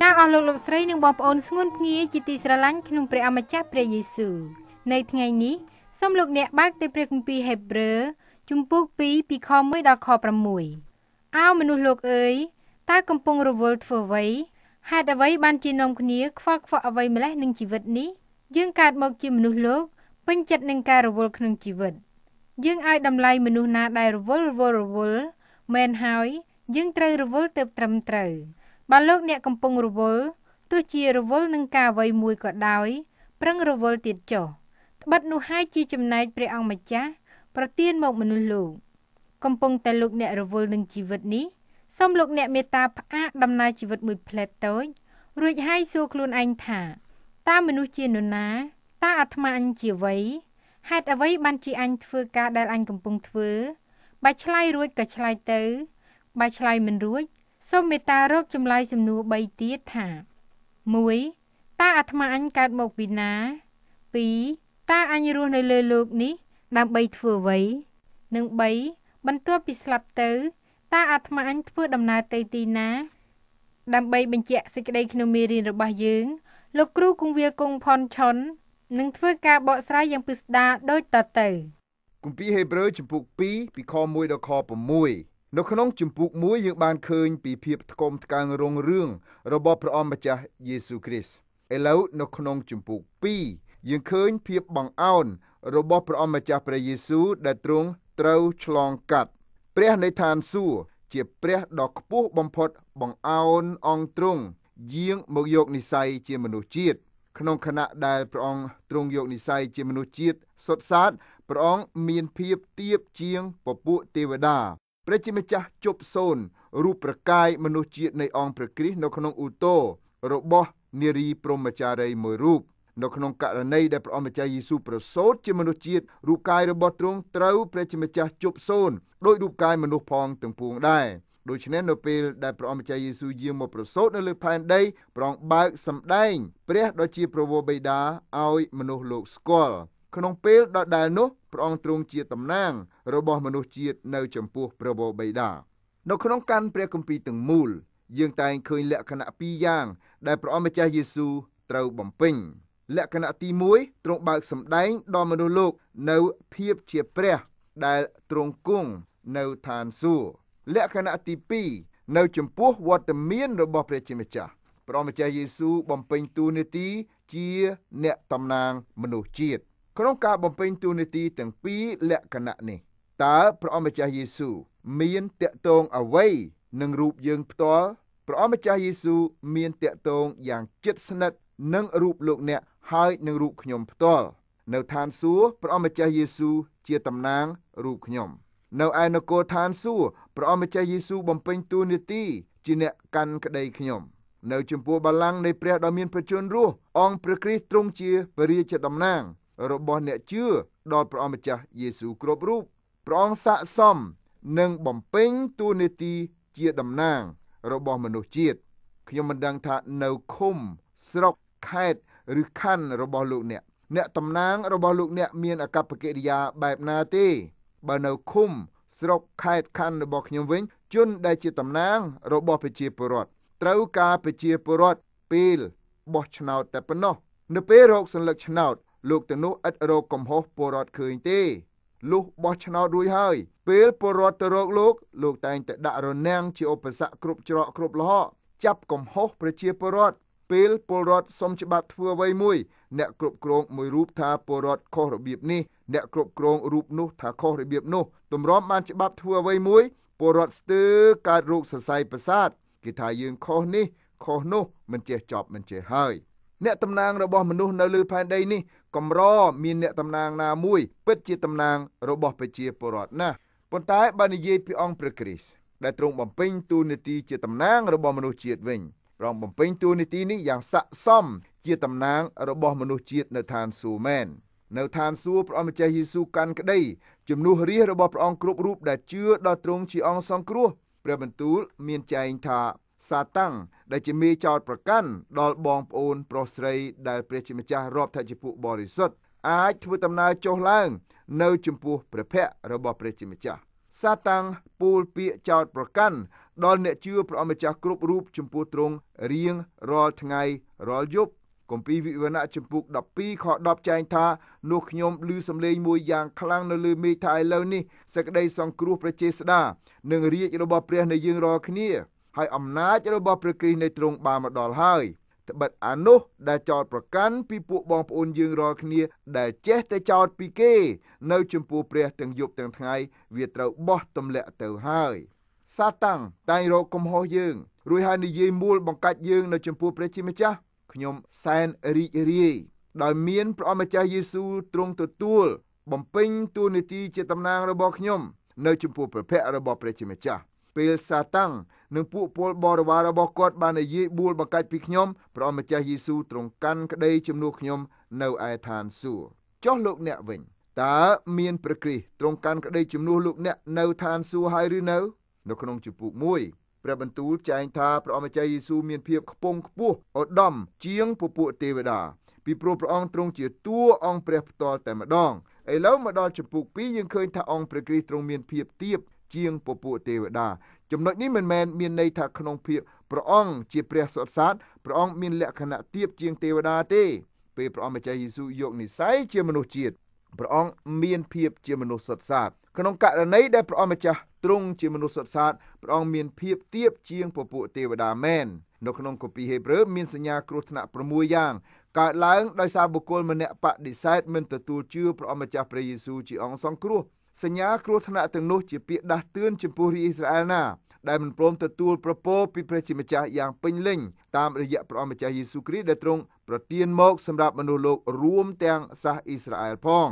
ណាអស់លោកលោកស្រីនិងបងប្អូនស្ងួនភ្ងាជាទីស្រឡាញ់ក្នុងព្រះអម្ចាស់ព្រះយេស៊ូវនៅថ្ងៃនេះសូមលោកអ្នកបើកទៅព្រះគម្ពីរហេព្រើរជំពូក2ពីខ1ដល់ខ6អោមនុស្សលោកអើយតើកំពុងរវល់ធ្វើអ្វីហេតុអ្វីបានជានាំគ្នាខ្វល់ខ្វក់អ្វីម្លេះនឹងជីវិតនេះយើងកើតមកជាមនុស្សលោកពេញចិត្តនឹងការរវល់ក្នុងជីវិតយើងឲ្យតម្លៃមនុស្សណាដែលរវល់រវល់រវល់មែនហើយយើងត្រូវរវល់ទៅត្រឹមត្រូវបើលោកអ្នកកំពុងរវល់ទោះជារវល់នឹងការអ្វីមួយក៏ដោយប្រឹងរវល់ទៀតចុះត្បិតនោះហើយជាចំណែកព្រះអង្គម្ចាស់ប្រទានមកមនុស្សលោកកំពុងតែលោកអ្នករវល់នឹងជីវិតនេះសូមលោក អ្នកមេត្តាផ្អាកដំណើរជីវិតមួយផ្លែតតូចរួចហើយសួរខ្លួនឯងថាតើមនុស្សជានរណាតើអាត្មាអញជាអ្វីហេតុអ្វីបានជាអញធ្វើការដែលអញកំពុងធ្វើបើឆ្លើយរួចក៏ឆ្លើយទៅបើឆ្លើយមិនរួចសូមមេត្តារកចម្លើយសំណួរ3ទៀតថា1តើអាត្មាអញកើតមកពីណា2តើអញរស់នៅលើលោកនេះដើម្បីធ្វើអ្វី និង3បន្ទាប់ពីស្លាប់ទៅតើអាត្មាអញធ្វើដំណើរទៅទីណា ដើម្បីបញ្ជាក់សេចក្តី ក្នុងមេរៀនរបស់យើងលោកគ្រូគង្វាលគង់ផុនឆុននឹងធ្វើការបកស្រាយយ៉ាងពិស្ដារដូចតទៅគម្ពីរហេព្រើរជំពូក2ពីខ1ដល់ខ6នៅក្នុងជំពូក1យើងបានឃើញពីភាពថ្កុំថ្កើងរុងរឿងរបស់ព្រះអង្គម្ចាស់យេស៊ូគ្រីស្ទឥឡូវនៅក្នុងជំពូក2យើងឃើញភាពបង្អោនរបស់ព្រះអង្គម្ចាស់ព្រះយេស៊ូដែលទ្រង់ត្រូវឆ្លងកាត់ព្រះនៃឋានសួគ៌ជាព្រះដ៏ខ្ពស់បំផុតបង្អោនអង្គទ្រង់យាងមកយកនិស័យជាមនុស្សជាតិក្នុងខណៈដែលព្រះអង្គទ្រង់យកនិស័យជាមនុស្សជាតិសុទ្ធសាធព្រះអង្គមានភាពទៀបជាងពពួកទេវតាព្រះជាម្ចាស់ជប់សូន រូបប្រកាយមនុស្សជាតិនៃអង្គព្រះគ្រីស្ទនៅក្នុងឧទោរបស់នារីព្រហ្មចារីមួយរូបនៅក្នុងករណីដែលព្រះអង្គម្ចាស់យេស៊ូវប្រសូតជាមនុស្សជាតិរូបកាយរបស់ទ្រង់ត្រូវព្រះជាម្ចាស់ជប់សូនដោយរូបកាយមនុស្សផងទាំងពួងដែរដូច្នេះនៅពេលដែលព្រះអង្គម្ចាស់យេស៊ូវយាងមកប្រសូតនៅលើផែនដីព្រះអង្គបើកសម្ដែង ព្រះដ៏ជាប្រវោបិតាឲ្យមនុស្សលោកស្គាល់ក្នុងពេលដដែលនោះព្រះអង្គទ្រង់ជាតំណាងរបស់មនុស្សជាតិនៅចំពោះព្រះវរបិតានៅក្នុងកាន់ព្រះគម្ពីរទាំងមូលយើងតែងឃើញលក្ខណៈពីរយ៉ាង ដែលព្រះអង្គម្ចាស់យេស៊ូវត្រូវបំពេញលក្ខណៈទី1ទ្រង់បើកសម្ដែងដល់មនុស្សលោកនៅភាពជាព្រះដែលទ្រង់គង់នៅឋានសួគ៌លក្ខណៈទី2នៅចំពោះវត្តមានរបស់ព្រះជាម្ចាស់ព្រះម្ចាស់យេស៊ូវបំពេញតួនាទីជាអ្នកតំណាងមនុស្សជាតិក្នុងការបំពេញទូនាទីទាំងពីរលក្ខណៈនេះតើព្រះអម្ចាស់យេស៊ូវមានតកតងអ្វីនឹងរូបយើងផ្ទាល់ព្រះអម្ចាស់យេស៊ូវមានតកតងយ៉ាងជិតស្និទ្ធនឹងរូបលោកអ្នកហើយនឹងរូបខ្ញុំផ្ទាល់នៅឋានសួគ៌ព្រះអម្ចាស់យេស៊ូវជាតំណាងរូបខ្ញុំនៅឯនគរឋានសួគ៌ព្រះអម្ចាស់យេស៊ូវបំពេញតួនាទីជាអ្នកកាន់ក្តីខ្ញុំនៅចំពោះបល្ល័ង្កនៃព្រះដ៏មានប្រជញ្ញៈរស់អង្គព្រះគ្រីស្ទទ្រង់ជាព្រះរាជាតំណាងរបស់អ្នកជឿដល់ព្រះអង្គម្ចាស់យេស៊ូវគ្រប់រូបព្រះអង្គស័ក្តិសមនឹងបំពេញតួនាទីជាតំណាង របស់មនុស្សជាតិខ្ញុំមិនដឹងថានៅឃុំស្រុកខេត្តឬខណ្ឌរបស់លោកអ្នក អ្នកតំណាងរបស់លោកអ្នកមានអកប្បកិរិយា បែបណាទេបើនៅឃុំស្រុកខេត្តខណ្ឌរបស់ខ្ញុំវិញជនដែលជាតំណាង របស់ប្រជាពលរដ្ឋត្រូវការប្រជាពលរដ្ឋពេលបោះឆ្នោតតែប៉ុណ្ណោះនៅពេលរោគសញ្ញាឆ្នោតលោកទៅនោះឥតរោគកំហុសពលរដ្ឋឃើញទេលុះបោះឆ្នោតរួចហើយពេលពលរដ្ឋទៅរកលោកលោកតែងតែដាក់រនាំងជាឧបសគ្គគ្រប់ច្រកគ្រប់លហកចាប់កំហុសប្រជាពលរដ្ឋពេលពលរដ្ឋសុំច្បាប់ធ្វើអ្វីមួយអ្នកគ្រប់គ្រងមួយរូបថាពលរដ្ឋខុសរបៀបនេះអ្នកគ្រប់គ្រងរូបនោះថាខុសរបៀបនោះទម្រាំបានច្បាប់ធ្វើអ្វីមួយពលរដ្ឋស្ទើរកើតរោគសរសៃប្រសាទគេថាយើងខុសនេះខុសនោះ មិនចេះចប់មិនចេះហើយ អ្នកតំណាងរបស់មនុស្សនៅលើផែនដីនេះកម្រមានអ្នកតំណាងណាមួយ ពិតជាតំណាង របស់ប្រជាពលរដ្ឋណាស់ប៉ុន្តែបើនិយាយពីអង្គព្រះគ្រីស្ទដែលទ្រង់បំពេញតួនាទីជាតំណាងរបស់មនុស្សជាតិវិញរងបំពេញតួនាទីនេះយ៉ាងស័ក្តិសម ជាតំណាងរបស់មនុស្សជាតិនៅឋានសួគ៌មែននៅឋានសួគ៌ព្រះអង្គម្ចាស់យេស៊ូវកាន់ក្តីជំនួសរាជរបស់ព្រះអង្គគ្រប់រូបដែលជឿដល់ទ្រង់ជាអង្គសង្គ្រោះព្រះបន្ទូល មានចែងថាសាតាំងដែលជាមេចោតប្រកាន់ដល់បងប្អូន ប្រុសស្រីដែលព្រះជាម្ចាស់រាប់ថាជាពួកបរិសុទ្ធអាចធ្វើដំណើរចុះឡើង នៅចំពោះព្រះភ័ក្ត្ររបស់ព្រះជាម្ចាស់សាតាំងពូលពាកចោតប្រកាន់ដល់អ្នកជឿព្រះអម្ចាស់គ្រប់រូបចំពោះទ្រង់រៀងរាល់ថ្ងៃរាល់យប់គម្ពីរវិវរណៈចំពុក12ខ10ចែងថានោះខ្ញុំឮសំឡេងមួយយ៉ាងខ្លាំងនៅលើមេឃថាឥឡូវនេះ សក្តីសង្គ្រោះព្រះជេស្តានិងរាជរបស់ព្រះនៃយើងរាល់គ្នាហើយអំណាចរបស់ព្រះគ្រីស្ទនៅទ្រង់បានមកដល់ហើយត្បិតអានោះ ដែលចោតប្រកាន់ពីពួកបងប្អូនយើងរាល់គ្នាដែលចេះ តែចោតពីគេ នៅ ចំពោះព្រះទាំងយប់ទាំងថ្ងៃវាត្រូវបោះទម្លាក់ទៅហើយសាតាំងតែងរកកំហុសយើងរួចហើយនិយាយមូល បង្កាច់យើងនៅចំពោះព្រះជាម្ចាស់ខ្ញុំសែនរីករាយដោយមានព្រះអម្ចាស់យេស៊ូវទ្រង់ទទួល បំពេញតួនាទីជា តំណាងរបស់ខ្ញុំ នៅ ចំពោះព្រះភ័ក្ត្ររបស់ព្រះជាម្ចាស់ពេលសាតាំងនិងពួកពលបរិវាររបស់គាត់បាននិយាយបួលបកាច់ពីខ្ញុំព្រះម្ចាស់យេស៊ូវទ្រង់កាន់ក្តីជំនួសខ្ញុំនៅឯឋានសួគ៌ចុះលោកអ្នកវិញតើមានព្រះគ្រីស្ទទ្រង់កាន់ក្តីជំនួសលោកអ្នកនៅឋានសួគ៌ហើយឬនៅនៅក្នុងជំពូក1ព្រះបន្ទូលចែងថាព្រះម្ចាស់យេស៊ូវមានភាពខ្ពង់ខ្ពស់ឧត្តមជាងពពួកទេវតាពីព្រោះព្រះអង្គទ្រង់ជាតួអង្គព្រះផ្ទាល់តែម្ដងឥឡូវមកដល់ជំពូក2យើងឃើញ ថាអង្គព្រះគ្រីស្ទទ្រង់មាន ភាពទាបជាងពពួកទេវតា ចំណុចនេះមិនមែនមានន័យថាក្នុងភាពព្រះអង្គជាព្រះសុទ្ធសាធព្រះអង្គមានលក្ខណៈទៀបជាងទេវតាទេ ពេលព្រះអង្គម្ចាស់យេស៊ូវយកនិស័យជាមនុស្សជាតិព្រះអង្គមានភាពជាមនុស្សសុទ្ធសាធក្នុងករណីដែលព្រះអង្គម្ចាស់ទ្រង់ជាមនុស្សសុទ្ធសាធព្រះអង្គមានភាពទៀបជាងពពួកទេវតាមែននៅក្នុងកូពីហេព្រើរមានសញ្ញាគ្រោះថ្នាក់6យ៉ាងកើតឡើងដោយសារបុគ្គលម្នាក់បដិសេធមិនទទួលជឿព្រះអង្គម្ចាស់ព្រះយេស៊ូវជាអង្គសង្គ្រោះសញ្ញាគ្រោះថ្នាក់ទាំងនោះជាពាក្យដាស់តឿនចំពោះរាជអ៊ីស្រាអែលណាដែលមិនព្រមទទួលប្រពោពីព្រះជាម្ចាស់យ៉ាងពេញលេញតាមរយៈព្រះអង្គម្ចាស់យេស៊ូគ្រីស្ទដែលទ្រង់ប្រទានមកសម្រាប់មនុស្សលោករួមទាំងសាសអ៊ីស្រាអែលផង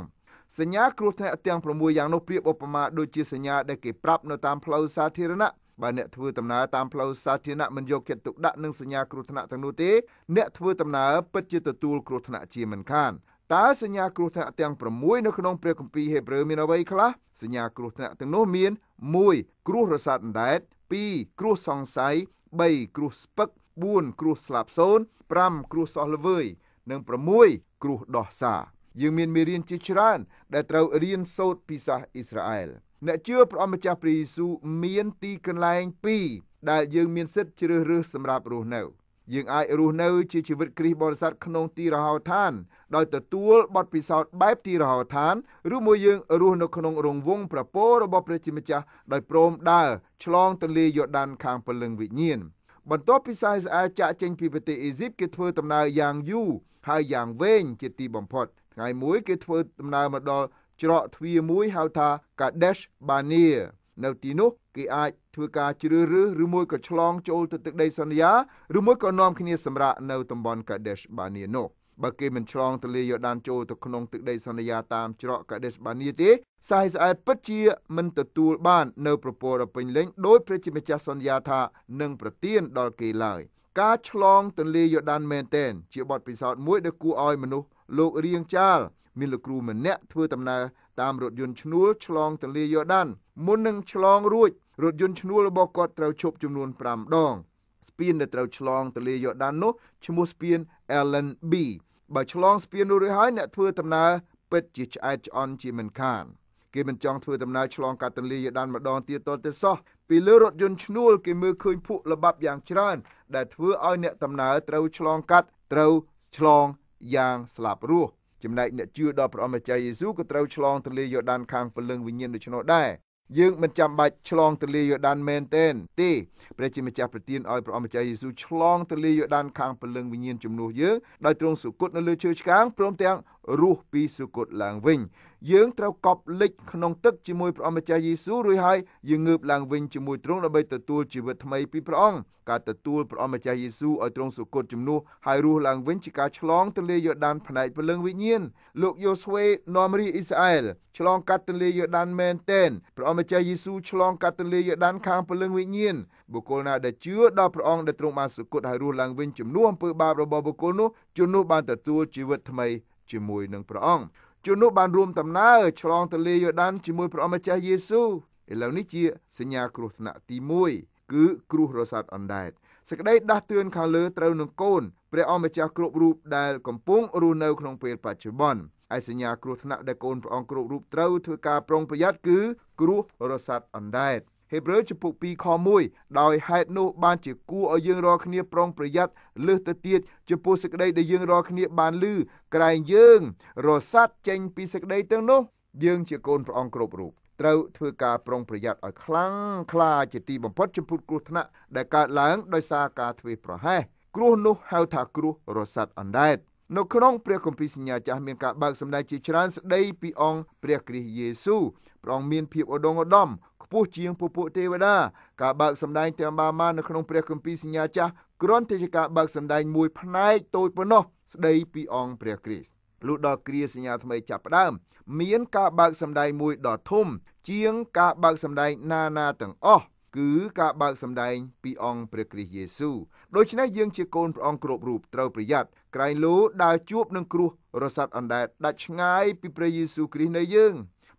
សញ្ញាគ្រោះថ្នាក់ទាំង6យ៉ាងនោះប្រៀបឧបមាដូចជាសញ្ញាដែលគេប្រាប់នៅតាមផ្លូវសាធារណៈបើអ្នកធ្វើដំណើរតាមផ្លូវសាធារណៈមិនយកចិត្តទុកដាក់នឹងសញ្ញាគ្រោះថ្នាក់ទាំងនោះទេអ្នកធ្វើដំណើរពិតជាទទួលគ្រោះថ្នាក់ជាមិនខានតើសញ្ញាគ្រោះថ្នាក់ទាំង6នៅក្នុងព្រះគម្ពីរហេព្រើរមានអ្វីខ្លះសញ្ញាគ្រោះថ្នាក់ទាំងនោះមាន1គ្រោះរស័តអណ្ដែត2គ្រោះសង្ស័យ3គ្រោះស្ពឹក4គ្រោះស្លាប់សូន្យ5គ្រោះសោះល្វើយនិង6គ្រោះដោះសា យើងមានមេរៀនជាច្រើន ដែលត្រូវ រៀនសូត្រពីសាសអ៊ីស្រាអែលអ្នកជឿព្រះអម្ចាស់ព្រះយេស៊ូវមានទីកន្លែង2ដែលយើងមានសិទ្ធិជ្រើសរើសសម្រាប់រស់នៅយើងអាចរស់នៅជាជីវិតគ្រីស្ទបរិស័ទក្នុងទីរហោឋានដោយទទួលបទពិសោធន៍បែបទីរហោឋានឬមួយយើងរស់នៅក្នុងរង្វង់ប្រពោរបស់ព្រះជាម្ចាស់ដោយព្រមដើរឆ្លងទន្លេយូដានខាងព្រលឹងវិញ្ញាណបន្ទាប់ពីសាអ៊ីស្រាអែលចាក់ចេញពីប្រទេសអេស៊ីបគេធ្វើដំណើរយ៉ាងយូរហើយយ៉ាងវែងជាទីបំផុតថ្ងៃមួយគេធ្វើដំណើរមកដល់ច្រកទ្វារមួយហៅថា Kadesh Barnea នៅទីនោះគេអាចធ្វើការជ្រើសរើសឬមួយក៏ឆ្លងចូលទៅទឹកដីសន្យាឬមួយក៏នាំគ្នាសម្រាប់នៅតំបន់កាដេសបានីនោះបើគេមិនឆ្លងទលេយូដានចូលទៅក្នុងទឹកដីសន្យាតាមច្រកកាដេសបានីទេសាយស្អែតពិតជាមិនទទួលបាននៅប្រពរដ៏ពេញលេញដោយព្រះជាម្ចាស់សន្យាថានឹងប្រទានដល់គេឡើយការឆ្លងទន្លេយូដានមែនតែនជាបទពិសោធន៍មួយដែលគួរឲ្យមនុស្សលោករៀងចាលមានលោកគ្រូម្នាក់ធ្វើដំណើរតាមរថយន្តឈ្នួលឆ្លងទន្លេយូដានមុននឹងឆ្លងរួចរថយន្តឈ្នួលរបស់គាត់ត្រូវឈប់ចំនួន5ដងស្ពានដែលត្រូវឆ្លងទន្លេយូដាននោះឈ្មោះស្ពាន Allen B បើឆ្លងស្ពាននោះរួចហើយអ្នកធ្វើដំណើរពិតជាឆ្អែតឆ្អន់ជាមិនខានគេមិនចង់ធ្វើដំណើរឆ្លងកាត់ទន្លេយូដានម្ដងទៀតតទៅសោះពីលើរថយន្តឈ្នួលគេមើលឃើញភក់ល្បាប់យ៉ាងច្រើន ដែលធ្វើឲ្យអ្នកដំណើរត្រូវឆ្លងកាត់ត្រូវឆ្លងយ៉ាងស្លាប់រស់ចំណែកអ្នកជឿដល់ព្រះអម្ចាស់យេស៊ូវក៏ត្រូវឆ្លងទន្លេយូដាន ខាងព្រលឹងវិញ្ញាណដូច្នោះដែរយើងមិនចាំបាច់ឆ្លងទន្លេយូដានមែនទេទេព្រះជាម្ចាស់ប្រទានឲ្យព្រះអម្ចាស់យេស៊ូវឆ្លងទន្លេយូដានខាងព្រលឹងវិញ្ញាណជំនួសយើងដោយទ្រង់សុគតនៅលើឈើឆ្កាងព្រមទាំងរស់ពីសុគតឡើងវិញ យើងត្រូវកប់លិចក្នុងទឹកជាមួយព្រះអម្ចាស់យេស៊ូវរួចហើយយើងងើបឡើងវិញជាមួយទ្រង់ដើម្បីទទួលជីវិតថ្មីពីព្រះអង្គការទទួលព្រះអម្ចាស់យេស៊ូវឲ្យទ្រង់សុគតជំនួសហើយរស់ឡើងវិញជាការឆ្លងទន្លេយូដានផ្នែកព្រលឹងវិញ្ញាណលោកយូស្វេនាំរាជអ៊ីស្រាអែលឆ្លងកាត់ទន្លេយូដានមែនទែនព្រះអម្ចាស់យេស៊ូវឆ្លងកាត់ទន្លេយូដាន ខាងព្រលឹងវិញ្ញាណបុគ្គលណាដែលជឿដល់ព្រះអង្គដែលទ្រង់បានសុគតឲ្យរស់ឡើងវិញជំនួសអំពើបាបរបស់បុគ្គលនោះជំនួសបានទទួលជីវិតថ្មីជាមួយនឹងព្រះអង្គជននោះបានរួមដំណើរឆ្លងទន្លេយូដានជាមួយព្រះអង្គម្ចាស់យេស៊ូវឥឡូវនេះជាសញ្ញាគ្រោះថ្នាក់ទី1គឺគ្រោះរសាត់អណ្ដែតសេចក្តីដាស់តឿនខាងលើត្រូវនឹងកូនព្រះអង្គម្ចាស់គ្រប់រូបដែលកំពុងរស់នៅក្នុងពេលបច្ចុប្បន្នឯសញ្ញាគ្រោះថ្នាក់ដែលកូនព្រះអង្គគ្រប់រូបត្រូវធ្វើការប្រុងប្រយ័ត្នគឺគ្រោះរសាត់អណ្ដែតហេព្រើរចំពុក2ខ1ដោយហេតុនោះបានជាគួរឲ្យយើងរាល់គ្នាប្រុងប្រយ័ត្នលើសទៅទៀតចំពោះសេចក្តីដែលយើងរាល់គ្នាបានឮក្រែងយើងរស័តចេញពីសេចក្តីទាំងនោះ យើងជាកូនព្រះអង្គគ្រប់រូបត្រូវធ្វើការប្រុងប្រយ័ត្នឲ្យខ្លាំងខ្លាជាទីបំផុតចំពោះគ្រោះថ្នាក់ដែលកើតឡើងដោយសារការធ្វេសប្រហែសគ្រោះនោះហៅថាគ្រោះរស័តអណ្ដែតនៅក្នុងព្រះគម្ពីរសញ្ញាចាស់មានការបើកសម្ដែងជាច្រើនស្ដីពីអង្គព្រះគ្រីស្ទយេស៊ូវព្រះអង្គមានភាពឧត្តមឧត្តមខ្ពស់ជាងពពួកទេវតាការបើកសម្ដែងទាំងបាម៉ានៅក្នុងព្រះគម្ពីរសញ្ញាចាស់គ្រាន់តែជាការបើកសម្ដែងមួយផ្នែកតូចប៉ុណ្ណោះស្ដីពីអង្គព្រះគ្រីស្ទលុះដល់គ្រាសញ្ញាថ្មីចាប់ផ្ដើមមានការបើកសម្ដែងមួយដ៏ធំជាងការបើកសម្ដែងណាណាទាំងអស់គឺការបើកសម្ដែងពីអង្គព្រះគ្រីស្ទយេស៊ូវដូច្នេះយើងជាកូនព្រះអង្គគ្រប់រូបត្រូវប្រយ័ត្នក្រែងលោដើរជួបនឹងគ្រោះរស័តអណ្ដែតដាច់ឆ្ងាយពីព្រះយេស៊ូវគ្រីស្ទនៃយើង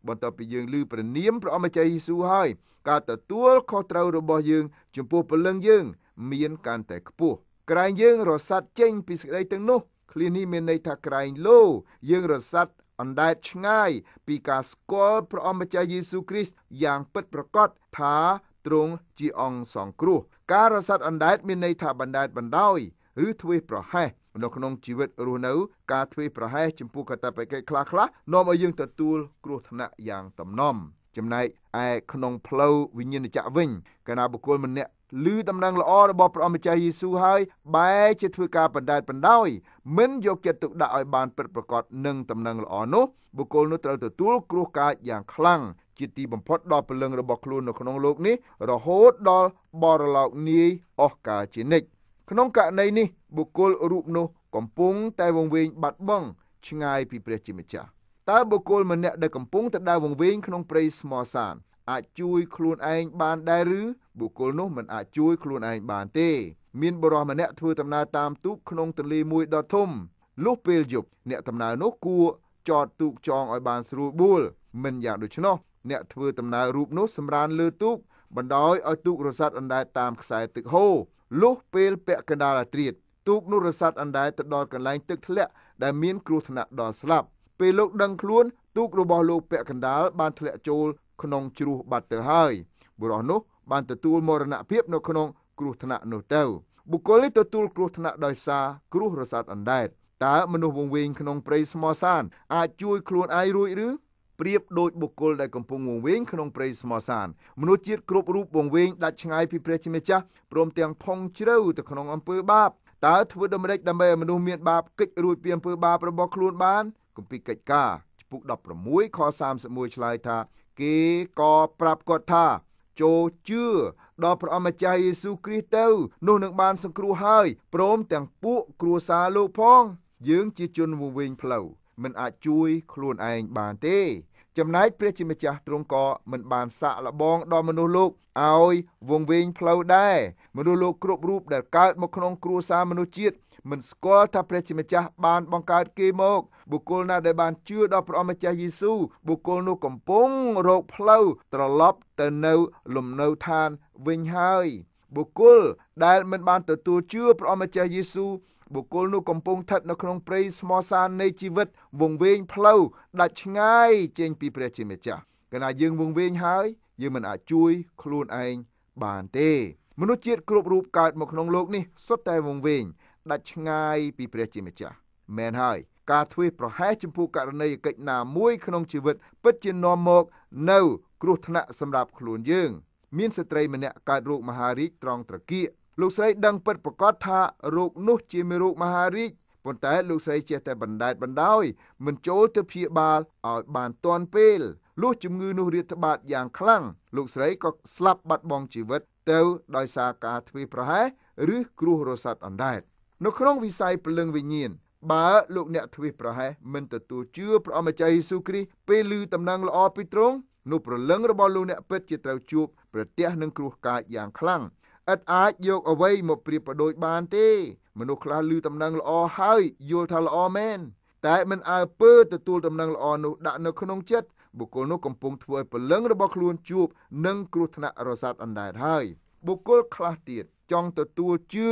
បន្ទាប់ពីយើងឮព្រះនាមព្រះអម្ចាស់យេស៊ូវហើយ ការទទួលខុសត្រូវរបស់យើង ចំពោះពលឹងយើងមានកាន់តែខ្ពស់ក្រែងយើងរស័តចេញពីសេចក្តីទាំងនោះឃ្លានេះមានន័យថាក្រែងលោយើងរស័តអណ្ដែតឆ្ងាយ ពីការស្គាល់ព្រះអម្ចាស់យេស៊ូវគ្រីស្ទយ៉ាងពិតប្រាកដថាទ្រង់ជាអង្គសង្គ្រោះការរសាត់អណ្ដែតមានន័យថាបណ្ដែតបណ្ដោយឬធ្វេសប្រហែសនៅក្នុងជីវិតរស់នៅ ការធ្វេសប្រហែសចំពោះកតាបកិច្ចខ្លះៗនាំឲ្យយើងទទួលគ្រោះថ្នាក់យ៉ាងតំណំចំណែកឯក្នុងផ្លូវវិញ្ញាណចក្រវិញកាលណាបុគ្គលម្នាក់ឮដំណឹងល្អរបស់ព្រះអម្ចាស់យេស៊ូវហើយបែរជាធ្វើការបណ្ដែតបណ្ដោយមិនយកចិត្តទុកដាក់ឲ្យបានពិតប្រាកដនឹងដំណឹងល្អនោះបុគ្គលនោះត្រូវទទួលគ្រោះកាចយ៉ាងខ្លាំងជាទីបំផុតដល់ពលឹងរបស់ខ្លួននៅក្នុងโลกនេះរហូតដល់បរឡោកនាយអស់កាលជានិច្ចក្នុងករណីនេះបុគ្គលរូបនោះកំពុងតែវង្វេងបាត់បង់ឆ្ងាយពីព្រះជាម្ចាស់តើបុគ្គលម្នាក់ដែលកំពុងតែដើរវង្វេងក្នុងព្រៃស្មោសានអាចជួយខ្លួនឯងបានដែរឬបុគ្គលនោះមិនអាចជួយខ្លួនឯងបានទេ មានបុរសម្នាក់ធ្វើដំណើរតាមទូកក្នុងទន្លេមួយដ៏ធំលុះពេលយប់អ្នកដំណើរនោះគួរចតទូកចងឲ្យបានស្រួលបួលមិនយ៉ាងដូច្នោះអ្នកធ្វើដំណើររូបនោះសម្រានលើទូកបណ្ដោយឲ្យទូករសាត់អណ្ដែតតាមខ្សែទឹកហូរលុះពេលពាក់កណ្ដាលអាត្រៀតទូកនោះរសាត់អណ្ដែតទៅដល់កន្លែងទឹកធ្លាក់ដែលមានគ្រោះថ្នាក់ដល់ស្លាប់ពេលលោកដឹងខ្លួនទូករបស់លោកពាក់កណ្ដាលបានធ្លាក់ចូលក្នុងជ្រោះបាត់ទៅហើយបុរសនោះបានទទួលមរណភាព នៅក្នុងគ្រោះថ្នាក់នោះទៅបុគ្គលនេះទទួលគ្រោះថ្នាក់ដោយសារគ្រោះរស័តអណ្ដែតតើមនុស្សវង្វេងក្នុងព្រៃស្មោសាន អាចជួយខ្លួនឯងរួចឬប្រៀបដូចបុគ្គលដែលកំពុងវង្វេងក្នុងព្រៃស្មោសានមនុស្សជាតិគ្រប់រូបវង្វេងដាច់ឆ្ងាយពីព្រះជាម្ចាស់ព្រមទាំងផុងជ្រៅទៅក្នុងអំពើបាបតើធ្វើដំណេចដើម្បីឲ្យមនុស្សមានបាបកិច្ចរួចពីអំពើបាបរបស់ខ្លួនបានគម្ពីរកិច្ចការចំពុក16ខ31ឆ្លើយថាគេក៏ប្រាប់គាត់ថាចូលជឿដល់ព្រះអម្ចាស់យេស៊ូគ្រីស្ទទៅនោះនឹងបាន សង្គ្រោះហើយព្រមទាំងពួកគ្រួសារលោកផងយើងជាជនវង្វេងផ្លូវមិនអាចជួយ ខ្លួនឯងបានទេ ចំណែកព្រះជាម្ចាស់ទ្រង់ក៏មិនបានសាក់លបងដល់មនុស្សលោកឲ្យវង្វេងផ្លូវដែរមនុស្សលោកគ្រប់រូបដែលកើតមកក្នុងគ្រួសារមនុស្សជាតិមិនស្គាល់ថាព្រះជាម្ចាស់បានបង្កើតគេមក បុគ្គលណាដែលបានជឿដល់ព្រះអម្ចាស់យេស៊ូវបុគ្គលនោះកំពុងរកផ្លូវត្រឡប់ទៅនៅលំនៅឋានវិញហើយបុគ្គលដែលមិនបានទទួលជឿព្រះអម្ចាស់យេស៊ូវបុគ្គលនោះកំពុងស្ថិតនៅក្នុងព្រៃស្មោះសាននៃជីវិតវង្វេងផ្លូវដាច់ឆ្ងាយចេញពីព្រះជាម្ចាស់កាលណាយើងវង្វេងហើយយើងមិនអាចជួយខ្លួនឯងបានទេ មនុស្សជាតិគ្រប់រូបកើតមកក្នុងโลกនេះសុទ្ធតែវង្វេងដាច់ឆ្ងាយពីព្រះជាម្ចាស់មែនហើយ ការធ្វេសប្រហែសចំពោះករណីយកិច្ចណាមួយក្នុងជីវិត ពិតជានាំមក នៅគ្រោះថ្នាក់សម្រាប់ខ្លួនយើង មានស្ត្រីម្នាក់កើតរោគមហារីកត្រង់ត្រគាកលោកស្រីដឹងពិតប្រាកដថារោគនោះជាមេរោគមហារីកប៉ុន្តែលោកស្រីចេះតែបណ្តែតបណ្ដោយមិនចូលទៅព្យាបាលឲ្យបានទាន់ពេលលុះជំងឺនោះរាតត្បាតយ៉ាងខ្លាំងលោកស្រីក៏ស្លាប់បាត់បង់ជីវិត ទៅ ដោយសារការធ្វេសប្រហែសឬគ្រោះរស័តអណ្តែតនៅក្នុងវិស័យព្រលឹងវិញ្ញាណបើលោកអ្នកទ្វេសប្រហែសមិនទទួលជឿព្រះអម្ចាស់យេស៊ូវគ្រីស្ទពេលឮដំណឹងល្អពីទ្រង់នោះព្រលឹង របស់លោកអ្នកពិតជាត្រូវជួបប្រទះនឹងគ្រោះកាចយ៉ាងខ្លាំងឥតអាចយកអ្វីមកប្រៀបប្រដូចបានទេ មនុស្សខ្លះឮដំណឹងល្អហើយយល់ថាល្អមែនតែមិនអើពើទទួលដំណឹងល្អនោះដាក់នៅក្នុងចិត្តបុគ្គលនោះកំពុងធ្វើឲ្យព្រលឹងរបស់ខ្លួនជួបនឹងគ្រោះថ្នាក់រសាត់អណ្ដែតហើយបុគ្គលខ្លះទៀតចង់ទទួលជឿ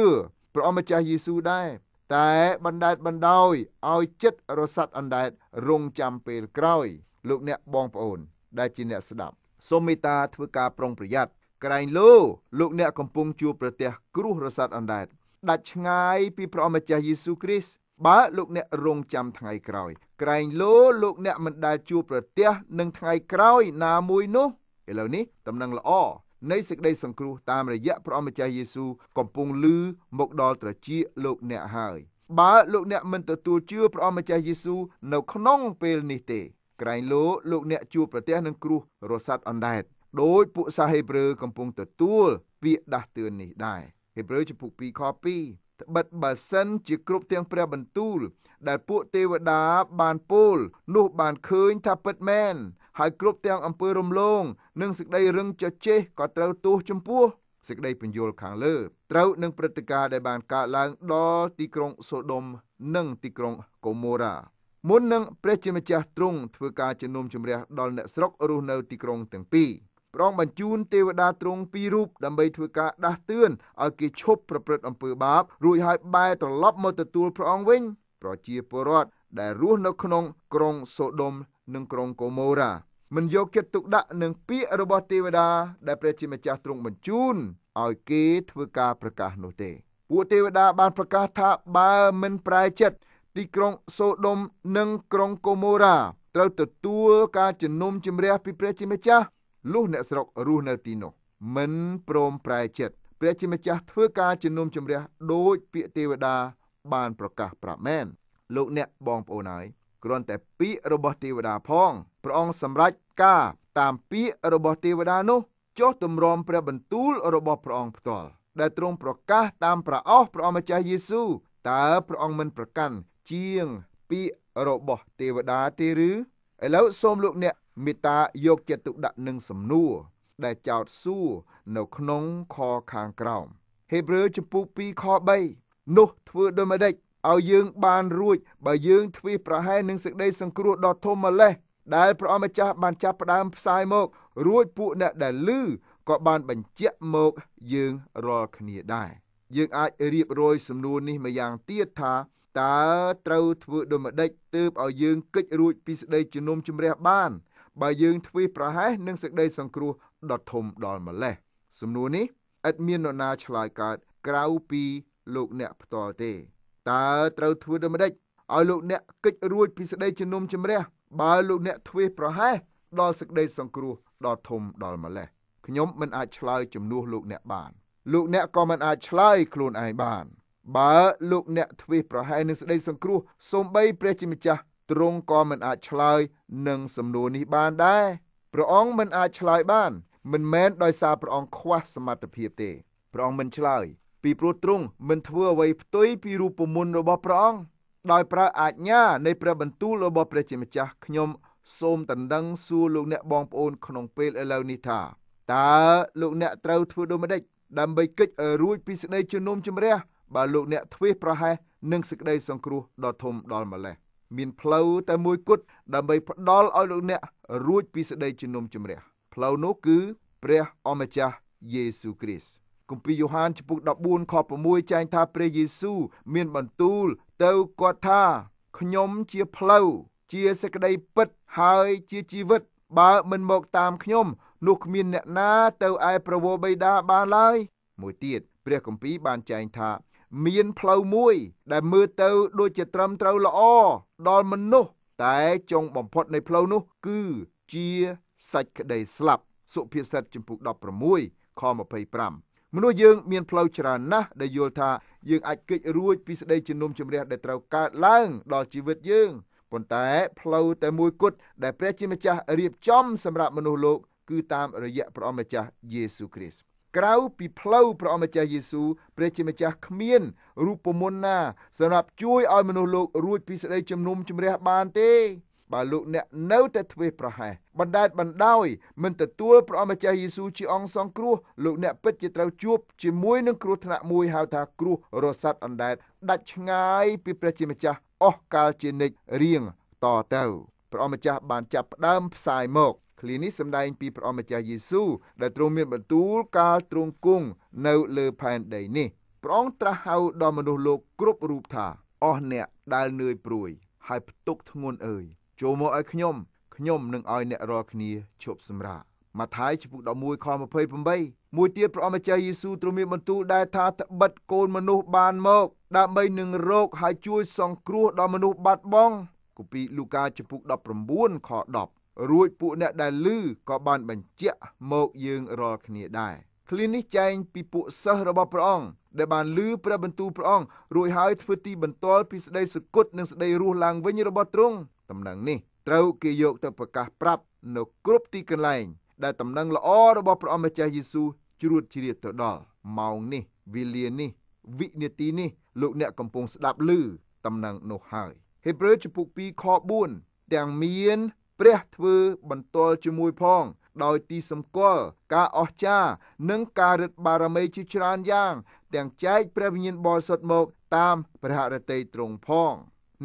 ព្រះអង្គម្ចាស់យេស៊ូវដែរតែបណ្ដែតបណ្ដោយឲ្យចិត្តរស័តអណ្ដែតរងចាំពេលក្រោយលោកអ្នកបងប្អូនដែលជាអ្នកស្ដាប់សូមមេត្តាធ្វើការប្រុងប្រយ័ត្នក្រែងលោលោកអ្នកកំពុងជួបប្រទះគ្រោះរស័តអណ្ដែតដាច់ឆ្ងាយពីព្រះអង្គម្ចាស់យេស៊ូវគ្រីស្ទបើលោកអ្នករងចាំថ្ងៃក្រោយក្រែងលោលោកអ្នកមិនដែលជួបប្រទះនឹងថ្ងៃក្រោយណាមួយនោះឥឡូវនេះដំណឹងល្អនៃសេចក្តីសង្គ្រោះតាមរយៈព្រះអម្ចាស់យេស៊ូកំពុងលឺមកដល់ត្រចៀកលោកអ្នកហើយបើលោកអ្នកមិនទទួលជឿព្រះអម្ចាស់យេស៊ូនៅក្នុងពេលនេះទេក្រែងលោកលោកអ្នកជួបប្រទះនឹងគ្រោះរស័តអណ្ដែតដោយពួកសាហេប្រឺកំពុងទទួលពាក្យដាស់តឿននេះដែរហេប្រឺជំពូក2ខ2ត្បិតបើសិនជាគ្រប់ទាំងព្រះបន្ទូល ដែលពួកទេវតាបានពោលនោះបានឃើញថាពិតមែនហើយគ្រប់ទាំងអំពើរំលងនិងសេចក្តីរឹងជជែកក៏ត្រូវទោសចំពោះសេចក្តីពញ្ញុលខាងលើត្រូវនឹងព្រឹត្តិការណ៍ដែលបានកើតឡើងដល់ទីក្រុងសូដុំនិងទីក្រុងកូម៉ូរ៉ាមុននឹងព្រះជាម្ចាស់ទ្រង់ធ្វើការជំនុំជម្រះដល់អ្នកស្រុករស់នៅទីក្រុងទាំងពីរព្រះអង្គបញ្ជូនទេវតាទ្រង់ពីររូបដើម្បីធ្វើការដាស់តឿនឲ្យគេឈប់ប្រព្រឹត្តអំពើបាបរួចហើយបែរត្រឡប់មកទទួលព្រះអង្គវិញ ប្រជាពលរដ្ឋដែលរស់នៅក្នុងក្រុងសូដុំនិងក្រុងកូម៉ូរ៉ាមិនយកចិត្តទុកដាក់នឹងពាក្យរបស់ទេវតាដែលព្រះជាម្ចាស់ទ្រង់បញ្ជូនឲ្យគេធ្វើការប្រកាសនោះទេ ពួកទេវតាបានប្រកាសថាបើមិនប្រែចិត្តទីក្រុងសូដុំនិងក្រុងកូម៉ូរ៉ាត្រូវទទួលការជំនុំជម្រះពីព្រះជាម្ចាស់លុះអ្នកស្រុករស់នៅទីនោះមិនព្រមប្រែចិត្តព្រះជាម្ចាស់ធ្វើការជំនុំជម្រះដោយពាក្យទេវតាបានប្រកាសប្រាប់មែន លោកអ្នកបងប្អូនហើយគ្រាន់តែពាក្យរបស់ទេវតាផងព្រះអង្គសម្រេចការតាមពាក្យរបស់ទេវតានោះចុះទម្រាំព្រះបន្ទូលរបស់ព្រះអង្គផ្ទាល់ដែលទ្រង់ប្រកាសតាមព្រះអស់ព្រះអង្គម្ចាស់យេស៊ូវតើព្រះអង្គមិនប្រកាន់ជាងពាក្យរបស់ទេវតាទេឬឥឡូវសូមលោកអ្នកមេត្តាយកចិត្តទុកដាក់នឹងសំណួរដែលចោទសួរនៅក្នុងខខាងក្រោមហេព្រើរចំពុក2ខ3នោះធ្វើដូចម្តេចឲ្យយើងបានរួច បើយើងទ្វេសប្រហែលនឹងសេចក្តីសង្គ្រោះដ៏ធំម្លេះដែលព្រះអម្ចាស់បានចាប់ផ្ដើមផ្សាយមករួចពួកអ្នកដែលឮក៏បានបញ្ជាក់មកយើងរាល់គ្នាដែរយើងអាចរៀបរយសំណួរនេះម្យ៉ាងទៀតថាតើត្រូវធ្វើដូចម្ដេចទើបឲ្យយើងគេចរួចពីសេចក្តីជំនុំជម្រះបាន បើយើងទ្វេសប្រហែសនឹងសេចក្តីសង្គ្រោះដ៏ធំដល់ម្លេះសំណួរនេះឥតមាននរណាឆ្លើយកើតក្រៅពីលោកអ្នកផ្ទាល់ទេតើត្រូវធ្វើដូចម្តេចឲ្យលោកអ្នកកិច្ចរួចពីសេចក្តីជំនុំជម្រះបើលោកអ្នកធ្វេសប្រហែសដល់សេចក្តីសង្គ្រោះដ៏ធំដល់ម្លេះខ្ញុំមិនអាចឆ្លើយជំនួសលោកអ្នកបានលោកអ្នកក៏មិនអាចឆ្លើយខ្លួនឯងបានបើលោកអ្នកធ្វេសប្រហែសនឹងសេចក្តីសង្គ្រោះសូម្បីព្រះជាម្ចាស់ទ្រង់ក៏មិនអាចឆ្លើយនឹងសំណួរនេះបានដែរព្រះអង្គមិនអាចឆ្លើយបាន មិនមែនដោយសារព្រះអង្គខ្វះសមត្ថភាពទេព្រះអង្គមិនឆ្លើយពីព្រោះទ្រង់មិនធ្វើអ្វីផ្ទុយពីរូបមន្តរបស់ព្រះអង្គដោយប្រើអាជ្ញានៃព្រះបន្ទូលរបស់ព្រះជាម្ចាស់ខ្ញុំសូមតណ្ដឹងសួរលោកអ្នកបងប្អូនក្នុងពេលឥឡូវនេះថាតើលោកអ្នកត្រូវធ្វើដូចម្តេចដើម្បីគេចឲ្យរួចពីសេចក្តីជំនុំជម្រះបើលោកអ្នកធ្វេសប្រហែសនឹងសេចក្តីសង្គ្រោះដ៏ធំដល់ម្លេះមានផ្លូវតែមួយគត់ដើម្បីផ្ដល់ឲ្យលោកអ្នករួចពីសេចក្តីជំនុំជម្រះផ្លូវនោះគឺព្រះអម្ចាស់យេស៊ូវគ្រីស្ទគម្ពីរយ៉ូហានចំពុក14ខ6ចែងថាព្រះយេស៊ូវមានបន្ទូលទៅគាត់ថាខ្ញុំជាផ្លូវជាសេចក្តីពិតហើយជាជីវិតបើមិនមកតាមខ្ញុំនោះគ្មានអ្នកណាទៅឯប្រវោបិតាបានឡើយមួយទៀតព្រះគម្ពីរបានចែងថា មានផ្លូវមួយ ដែលមើលទៅដូចជាត្រឹមត្រូវល្អដល់មនុស្សតែចុងបំផុតនៃផ្លូវនោះគឺជាសេចក្តីស្លាប់សុភាសិតចំពុក16ខ25មនុស្សយើងមានផ្លូវច្រើនណាស់ដែលយល់ថាយើងអាចគេចរួចពីសេចក្តីជំនុំជម្រះដែលត្រូវកើតឡើងដល់ជីវិតយើងប៉ុន្តែផ្លូវតែមួយគត់ដែលព្រះជាម្ចាស់រៀបចំសម្រាប់មនុស្សលោកគឺតាមរយៈព្រះអម្ចាស់យេស៊ូគ្រីស្ទក្រៅពីផ្លូវព្រះអម្ចាស់យេស៊ូព្រះជាម្ចាស់គ្មានរូបមន្តណាសម្រាប់ជួយឲ្យមនុស្សលោករួចពីសេចក្តីជំនុំជម្រះបានទេបើលោកអ្នកនៅតែធ្វេសប្រហែសបណ្ដែតបណ្ដោយមិនទទួលព្រះអម្ចាស់យេស៊ូវជាអង្គសង្គ្រោះលោកអ្នកពិតជាត្រូវជួបជាមួយនឹងគ្រោះថ្នាក់មួយហៅថាគ្រោះរស័តអណ្ដែតដាច់ឆ្ងាយពីព្រះជាម្ចាស់អស់កាលជានិច្ចរៀងតទៅព្រះអម្ចាស់បានចាប់ផ្ដើមផ្សាយមកឃ្លានេះសម្ដែងពីព្រះអម្ចាស់យេស៊ូវដែលទ្រង់មានបន្ទូលកាលទ្រង់គង់នៅលើផែនដីនេះព្រះអង្គត្រាស់ហៅដល់មនុស្សលោកគ្រប់រូបថា អស់អ្នកដែលនឿយព្រួយហើយផ្ទុកធ្ងន់អើយចូលមកឲ្យខ្ញុំខ្ញុំនឹងឲ្យអ្នករាល់គ្នាឈប់សម្រាកម៉ាថាយជំពូក11ខ28មួយទៀតព្រះអម្ចាស់យេស៊ូវទ្រង់មានបន្ទូលដែរថាត្បិតកូនមនុស្សបានមកដើម្បីនឹងរកហើយជួយសង្គ្រោះដល់មនុស្សបាត់បង់គម្ពីរលូកាជំពូក19ខ10រួចពួកអ្នកដែលឮក៏បានបញ្ជាក់មកយើងរាល់គ្នាដែរឃ្លានេះចែងពីពួកសិស្សរបស់ព្រះអង្គដែលបានឮព្រះបន្ទូលព្រះអង្គរួចហើយធ្វើទីបន្ទាល់ពីសេចក្តីសក្ដិនិងសេចក្តីរស់ឡើងវិញរបស់ទ្រង់តំណែងនេះត្រូវគេយកទៅប្រកាសប្រាប់នៅគ្រប់ទីកន្លែងដែលតំណែងល្អរបស់ព្រះអម្ចាស់យេស៊ូវជ្រួតជ្រាបទៅដល់ម៉ោងនេះវេលានេះវិនាទីនេះលោកអ្នកកំពុងស្ដាប់ឮតំណែងនោះហើយហេព្រើរជំពូក2ខ4ទាំងមាន ព្រះធ្វើបន្ទាល់ជាមួយផង ដោយទីសម្គាល់ការអស្ចារ្យនិងការរឹតបារមីជាច្រើនយ៉ាង ទាំងចែកព្រះវិញ្ញាណបរិសុទ្ធមកតាមព្រះហឫទ័យទ្រង់ផង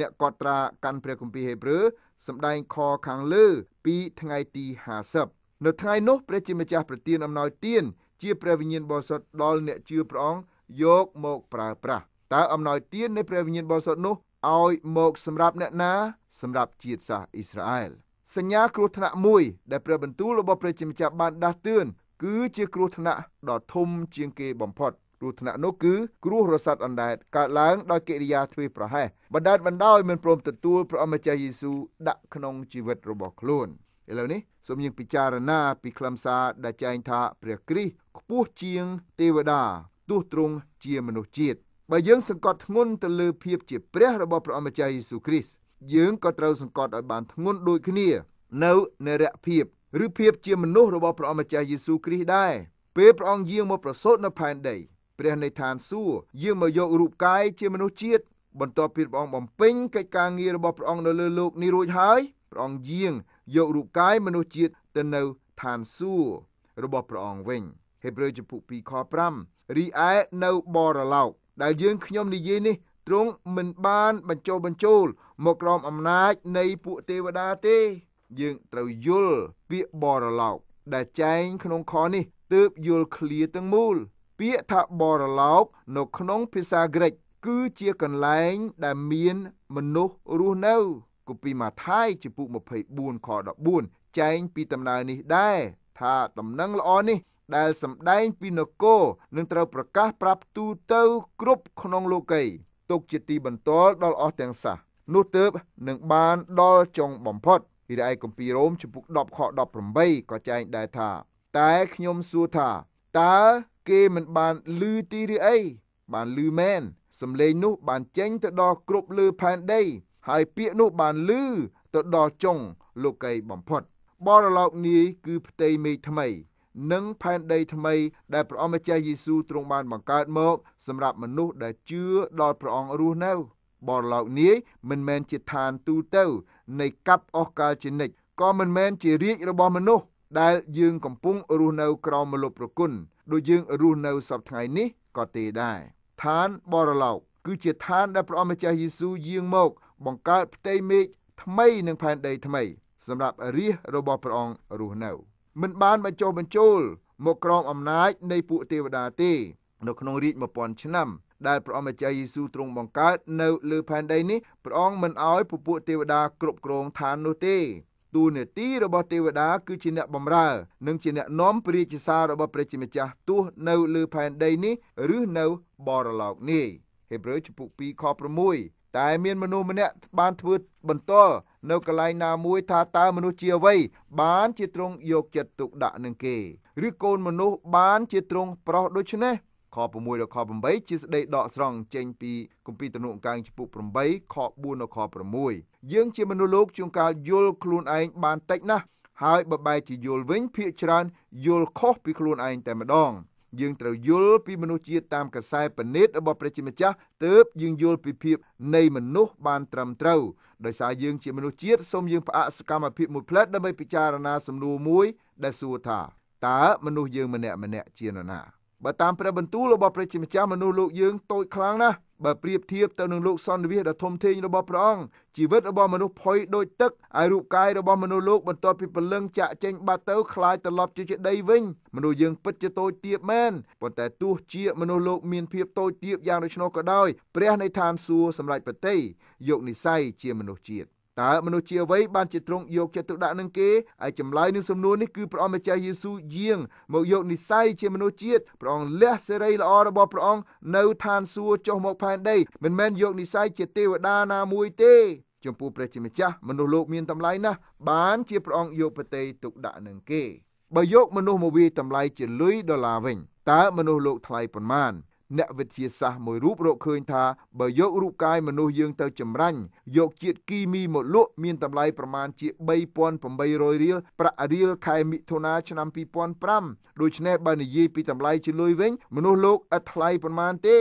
អ្នកកត់ត្រាកាន់ព្រះគម្ពីរហេព្រើរសម្ដែងខខាងលើ ពីថ្ងៃទី50នៅថ្ងៃនោះព្រះជាម្ចាស់ប្រទានអំណោយទាន ជាព្រះវិញ្ញាណបរិសុទ្ធដល់អ្នកជឿព្រះអង្គយកមកប្រើប្រាស់តើអំណោយទាននៃព្រះវិញ្ញាណបរិសុទ្ធនោះឲ្យមកសម្រាប់អ្នកណា សម្រាប់ជាតិសាសអ៊ីស្រាអែលសញ្ញាគ្រោះថ្នាក់មួយដែលព្រះបន្ទូលរបស់ព្រះជាម្ចាស់បានដាស់តឿនគឺជាគ្រោះថ្នាក់ដ៏ធំជាងគេបំផុតគ្រោះថ្នាក់នោះគឺគ្រោះរស័តអណ្ដែតកើតឡើងដោយកិរិយាធ្វេសប្រហែសបណ្ដែតបណ្ដោយមិនព្រមទទួលព្រះអម្ចាស់យេស៊ូដាក់ក្នុងជីវិតរបស់ខ្លួនឥឡូវនេះសូមយើងពិចារណាពីខ្លឹមសារដែលចែងថាព្រះគ្រីស្ទខ្ពស់ជាងទេវតាទោះទ្រង់ជាមនុស្សជាតិបើយើងសង្កត់ធ្ងន់ទៅលើភាពជាព្រះរបស់ព្រះអម្ចាស់យេស៊ូគ្រីស្ទយើងក៏ត្រូវសង្កត់ឲ្យបានធ្ងន់ដូចគ្នានៅនរៈភាពឬភាពជាមនុស្សរបស់ព្រះអម្ចាស់យេស៊ូគ្រីស្ទដែរពេលព្រះអង្គយាងមកប្រសូតនៅផែនដីព្រះនៃឋានសួគ៌យាងមកយករូបកាយជាមនុស្សជាតិបន្ទាប់ពីព្រះអង្គបំពេញកិច្ចការងាររបស់ព្រះអង្គនៅលើលោកនេះរួចហើយព្រះអង្គយាងយករូបកាយមនុស្សជាតិទៅនៅឋានសួគ៌របស់ព្រះអង្គវិញ ហេព្រើរចំពុក2ខ5រីឯនៅបរលោកដែលយើងខ្ញុំនិយាយនេះទ្រង់មិនបានបញ្ចូលបញ្ចូលមកក្រោមអំណាចនៃពួកទេវតាទេយើងត្រូវយល់ពាក្យបរលោកដែលចែងក្នុងខនេះទើបយល់ឃ្លាទាំងមូលពាក្យថាបរលោកនៅក្នុងភាសាក្រិកគឺជាកន្លែងដែលមានមនុស្សរស់នៅគម្ពីរម៉ាថាយជំពូក24ខ14ចែងពីដំណើរនេះដែរថាដំណឹងល្អនេះដែលសម្ដែងពីនគរនឹងត្រូវប្រកាសប្រាប់ទូទៅគ្រប់ក្នុងលោកីទុកជាទីបន្ទាល់ដល់អស់ទាំងសះនោះទើបនឹងបានដល់ចុងបំផុតពីឯគម្ពីររ៉ូមជំពូក10ខ18ក៏ចែងដែរថាតែខ្ញុំសួរថាតើគេមិនបានឮទីឬអីបានឮមែនសំឡេងនោះ បានចេញទៅដល់គ្រប់លើផែនដី ហើយពាក្យនោះបានឮទៅដល់ចុង លោកីបំផុត បរលោកនេះគឺផ្ទៃមេឃថ្មី និងផែនដីថ្មីដែលព្រះអង្គម្ចាស់យេស៊ូវទ្រង់បានបង្កើតមកសម្រាប់មនុស្សដែលជឿដល់ព្រះអង្គរស់នៅ បរលោកនេះមិនមែនជាឋានទូទៅ នៃកັບអស់កាលជានិច្ចក៏មិនមែនជារាជរបស់មនុស្សដែលយើងកំពុងរស់នៅក្រោមមលុបប្រគុណដូចយើងរស់នៅសពថ្ងៃនេះក៏ទេដែរឋានបរលោកគឺជាឋានដែលព្រះអម្ចាស់យេស៊ូវយាងមកបង្កើតផ្ទៃមេឃថ្មីនិងផែនដីថ្មី សម្រាប់រាជរបស់ព្រះអង្គរស់នៅមិនបានបញ្ចុះបញ្ចូលមកក្រោមអំណាច នៃពួកទេវតាទេនៅក្នុងរាជ1000ឆ្នាំ ដែលព្រះអង្គម្ចាស់យេស៊ូវទ្រង់បង្កើតនៅលើផែនដីនេះព្រះអង្គមិនអោយពពួកទេវតាគ្រប់គ្រងឋាននោះទេតួនាទីរបស់ទេវតាគឺជាអ្នកបម្រើនិងជាអ្នកនាំព្រះរាជាសាររបស់ព្រះជាម្ចាស់ទោះនៅលើផែនដីនេះឬនៅបរលោកនេះ ហេប្រើជំពូក2ខ6តែមានមនុស្សម្នាក់បានធ្វើបន្ទល់នៅកន្លែងណាមួយថាតើមនុស្សជាអ្វី បានជាទ្រង់យកចិត្តទុកដាក់នឹងគេ ឬកូនមនុស្សបានជាទ្រង់ប្រោះដូច្នេះខ6ដល់ខ8ជាស្ដីដកស្រង់ចេញពីគម្ពីរទំនុកកាងចំពុក8ខ4ដល់ខ6យើងជាមនុស្សលោកជួនកាលយល់ខ្លួនឯងបានតិចណាស់ហើយបើបែរជាយល់វិញភាកច្រើនយល់ខុសពីខ្លួនឯងតែម្ដងយើងត្រូវយល់ពីមនុស្សជាតិតាមកខ្សែពណ៌របស់ព្រះជាម្ចាស់ទើបយើងយល់ពីភាព នៃមនុស្សបានត្រឹមត្រូវដោយសារយើងជាមនុស្សជាតិសូមយើងផ្អាកសកម្មភាពមួយផ្លែតដើម្បីពិចារណាសំណួរមួយដែលសួរថាតើមនុស្សយើងម្នាក់ម្នាក់ជានរណាបើតាមព្រះបន្ទូលរបស់ព្រះជាម្ចាស់មនុស្សលោកយើងតូចខ្លាំងណាស់បើប្រៀបធៀបទៅនឹងលោកសន្និវិសដ៏ធំធេងរបស់ព្រះអង្គជីវិតរបស់មនុស្សផុយដូចទឹកហើយរូបកាយរបស់មនុស្សលោកបន្ទាប់ពីពលឹងចាក់ចេញបាត់ទៅคล้ายត្រឡប់ជាដីវិញមនុស្សយើងពិតជាតូចទាបមែនប៉ុន្តែទោះជាមនុស្សលោកមានភាពតូចទាបយ៉ាងដូច្នោះក៏ដោយព្រះនៃឋានសួគ៌សម្រាប់ប្រតិយកនិស័យជាមនុស្សជាតិតើមនុស្សជាអ្វីបានជាទ្រង់យកចិត្តទុកដាក់នឹងគេហើយចម្លើយនឹងសំណួរនេះគឺព្រះអង្គម្ចាស់យេស៊ូវយាងមកយកនិស័យជាមនុស្សជាតិព្រះអង្គលះសេរីល្អរបស់ព្រះអង្គនៅឋានសួគ៌ចុះមកផែនដីមិនមែនយកនិស័យជាទេវតាណាមួយទេ ចំពោះព្រះជាម្ចាស់ មនុស្សលោកមានតម្លៃណាស់បាន ជាព្រះអង្គយកប្រតិទុកដាក់នឹងគេបើយកមនុស្សមកវាយតម្លៃជាលុយដុល្លារវិញតើមនុស្សលោកថ្លៃប៉ុន្មានអ្នកវិទ្យាសាស្ត្រមួយរូបរកឃើញថាបើយករូបកាយមនុស្សយើងទៅចម្រាញ់យកជាតិគីមីមកលក់មានតម្លៃប្រមាណជា3800រៀលប្រាក់រៀលខែមិថុនាឆ្នាំ2005ដូច្នេះបើនិយាយពីតម្លៃជាលុយវិញមនុស្សលោកឥតថ្លៃប្រមាណទេ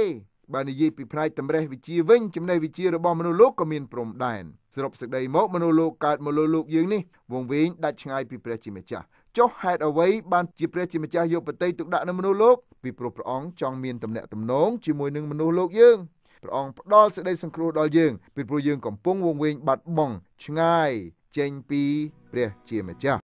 បើនិយាយពីផ្នែកតម្រេះវិជាវិញចំណេះវិជារបស់មនុស្សលោកក៏មានព្រំដែនសរុបសេចក្តីមកមនុស្សលោកកើតមកលើលោកយើងនេះវងវែងដាច់ឆ្ងាយពីព្រះជាម្ចាស់ចុះហេតុអ្វីបានជាព្រះជាម្ចាស់យកប្រតិទុកដាក់នៅមនុស្សលោកពីព្រោះព្រះអង្គចង់មានទំនាក់ទំនងជាមួយនឹងមនុស្សលោកយើងព្រះអង្គផ្ដល់សេចក្តីសង្គ្រោះដល់យើងពីព្រោះយើងកំពុងវង្វេងបាត់បង់ឆ្ងាយចេញពីព្រះជាម្ចាស់